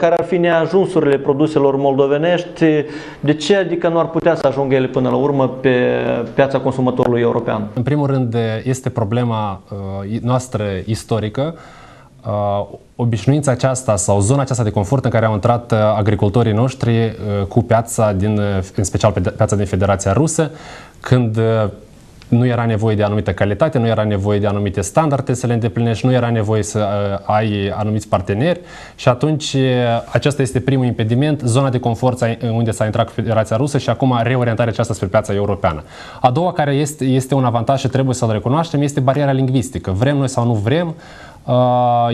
Care ar fi neajunsurile produselor moldovenești? De ce adică nu ar putea să ajungă ele până la urmă pe piața consumatorului european? În primul rând este problema uh, noastră istorică uh, obișnuința aceasta sau zona aceasta de confort în care au intrat uh, agricultorii noștri cu piața din, în special piața din Federația Rusă, când nu era nevoie de anumită calitate, nu era nevoie de anumite standarde să le îndeplinești, nu era nevoie să uh, ai anumiți parteneri și atunci uh, acesta este primul impediment, zona de confort uh, unde s-a intrat cu Federația Rusă și acum reorientarea aceasta spre piața europeană. A doua care este, este un avantaj și trebuie să-l recunoaștem este bariera lingvistică. Vrem noi sau nu vrem,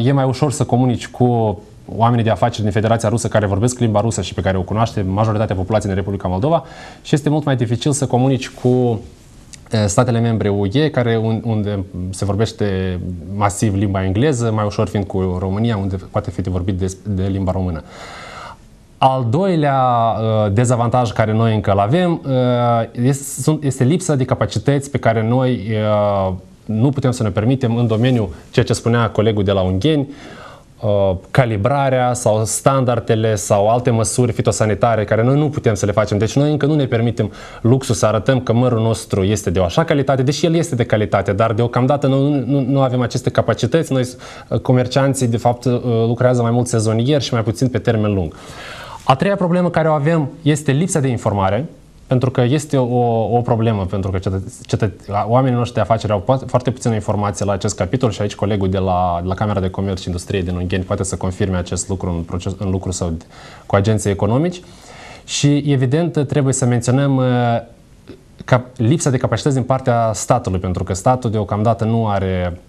e mai ușor să comunici cu oamenii de afaceri din Federația Rusă care vorbesc limba rusă și pe care o cunoaște majoritatea populației din Republica Moldova și este mult mai dificil să comunici cu Eh, statele membre UE, care unde se vorbește masiv limba engleză, mai ușor fiind cu România, unde poate fi vorbit de, de limba română. Al doilea eh, dezavantaj care noi încă îl avem eh, este lipsa de capacități pe care noi nu putem să ne permitem în domeniul ceea ce spunea colegul de la Ungheni, Uh, calibrarea sau standardele sau alte măsuri fitosanitare care noi nu putem să le facem. Deci noi încă nu ne permitem luxul să arătăm că mărul nostru este de o așa calitate, deși el este de calitate, dar deocamdată noi nu, nu avem aceste capacități. Noi, uh, comercianții, de fapt, uh, lucrează mai mult sezonier și mai puțin pe termen lung. A treia problemă care o avem este lipsa de informare pentru că este o, o problemă, pentru că cetă, cetă, oamenii noștri de afaceri au foarte puțină informație la acest capitol și aici colegul de la, de la Camera de Comerț și Industrie din Ungheni poate să confirme acest lucru în, proces, în lucru sau cu agenții economici. Și evident trebuie să menționăm uh, cap, lipsa de capacități din partea statului, pentru că statul deocamdată nu are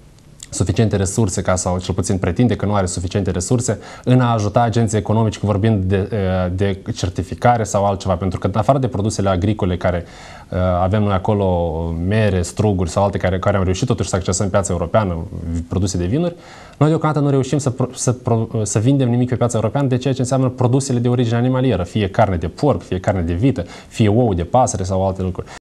suficiente resurse ca sau cel puțin pretinde că nu are suficiente resurse în a ajuta agenții economici vorbind de, eh, de certificare sau altceva, pentru că în afară de produsele agricole care eh, avem noi acolo mere, struguri sau alte care, care am reușit totuși să accesăm piața europeană, produse de vinuri, noi deocamdată nu reușim să, să, să vindem nimic pe piața europeană de ceea ce înseamnă produsele de origine animalieră, fie carne de porc, fie carne de vită, fie ou de pasăre sau alte lucruri.